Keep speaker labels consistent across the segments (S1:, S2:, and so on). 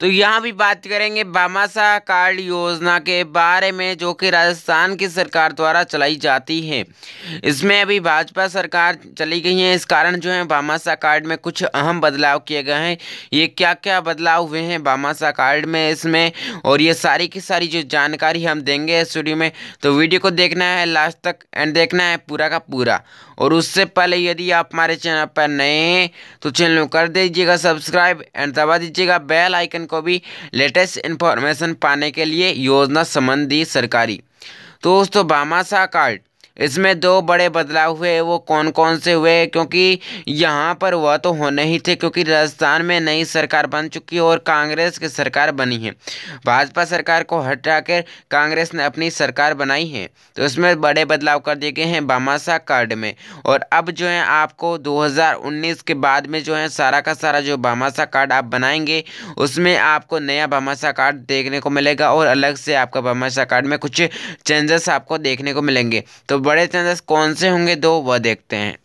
S1: तो यहाँ भी बात करेंगे बामासा कार्ड योजना के बारे में जो कि राजस्थान की सरकार द्वारा चलाई जाती है इसमें अभी भाजपा सरकार चली गई है इस कारण जो है बामासा कार्ड में कुछ अहम बदलाव किए गए हैं ये क्या क्या बदलाव हुए हैं बामासा कार्ड में इसमें और ये सारी की सारी जो जानकारी हम देंगे इस वीडियो में तो वीडियो को देखना है लास्ट तक एंड देखना है पूरा का पूरा और उससे पहले यदि आप हमारे चैनल पर नए हैं तो चैनल कर दीजिएगा सब्सक्राइब एंड दबा दीजिएगा बेल आइकन को भी लेटेस्ट इन्फॉर्मेशन पाने के लिए योजना संबंधी सरकारी तो दोस्तों बामाशाह कार्ड इसमें दो बड़े बदलाव हुए वो कौन कौन से हुए क्योंकि यहाँ पर वह तो होने ही थे क्योंकि राजस्थान में नई सरकार बन चुकी है और कांग्रेस की सरकार बनी है भाजपा सरकार को हटाकर कांग्रेस ने अपनी सरकार बनाई है तो इसमें बड़े बदलाव कर दिए गए हैं बामासा कार्ड में और अब जो है आपको 2019 के बाद में जो है सारा का सारा जो बामासा कार्ड आप बनाएंगे उसमें आपको नया बामासा कार्ड देखने को मिलेगा और अलग से आपका बामासा कार्ड में कुछ चेंजेस आपको देखने को मिलेंगे तो बड़े चैनल्स कौन से होंगे दो वह देखते हैं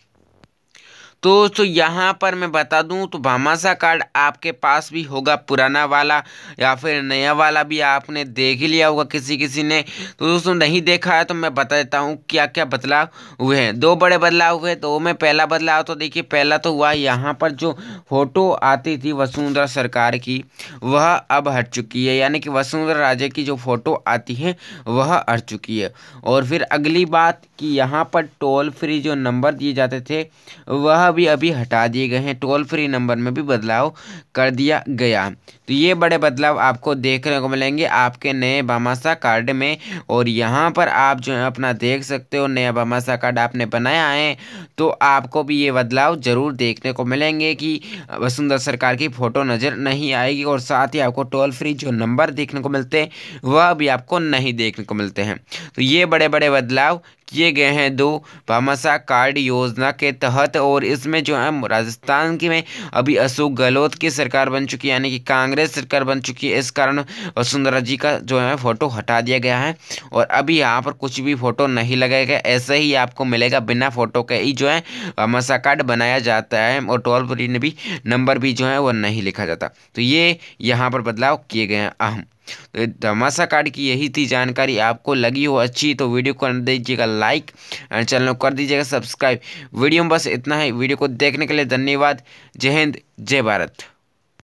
S1: तो दोस्तों यहाँ पर मैं बता दूँ तो भामाशाह कार्ड आपके पास भी होगा पुराना वाला या फिर नया वाला भी आपने देख ही लिया होगा किसी किसी ने तो दोस्तों नहीं देखा है तो मैं बता देता हूँ क्या क्या बदलाव हुए हैं दो बड़े बदलाव हुए तो मैं पहला बदलाव तो देखिए पहला तो हुआ यहाँ पर जो फ़ोटो आती थी वसुंधरा सरकार की वह अब हट चुकी है यानी कि वसुंधरा राजे की जो फ़ोटो आती है वह हट चुकी है और फिर अगली बात कि यहाँ पर टोल फ्री जो नंबर दिए जाते थे वह अभी अभी हटा दिए गए हैं टोल फ्री नंबर में भी बदलाव कर दिया गया तो ये बड़े बदलाव आपको देखने को मिलेंगे आपके नए भामाशा कार्ड में और यहाँ पर आप जो है अपना देख सकते हो नया भामाशा कार्ड आपने बनाया है तो आपको भी ये बदलाव ज़रूर देखने को मिलेंगे कि वसुंधरा सरकार की फ़ोटो नज़र नहीं आएगी और साथ ही आपको टोल फ्री जो नंबर देखने को मिलते हैं वह भी आपको नहीं देखने को मिलते हैं तो ये बड़े बड़े बदलाव किए गए हैं दो भामाशाह कार्ड योजना के तहत और इसमें जो है राजस्थान की में अभी अशोक गहलोत की सरकार बन चुकी है यानी कि कांग्रेस सरकार बन चुकी है इस कारण वसुंधरा जी का जो है फ़ोटो हटा दिया गया है और अभी यहाँ पर कुछ भी फ़ोटो नहीं लगाएगा ऐसे ही आपको मिलेगा बिना फ़ोटो के ही जो है भामाशाह कार्ड बनाया जाता है और टोल फ्री ने भी नंबर भी जो है वह नहीं लिखा जाता तो ये यहाँ पर बदलाव किए गए हैं अहम तो धमासा कार्ड की यही थी जानकारी आपको लगी हो अच्छी तो वीडियो को दीजिएगा लाइक एंड चैनल को कर दीजिएगा सब्सक्राइब वीडियो में बस इतना है वीडियो को देखने के लिए धन्यवाद जय हिंद जय भारत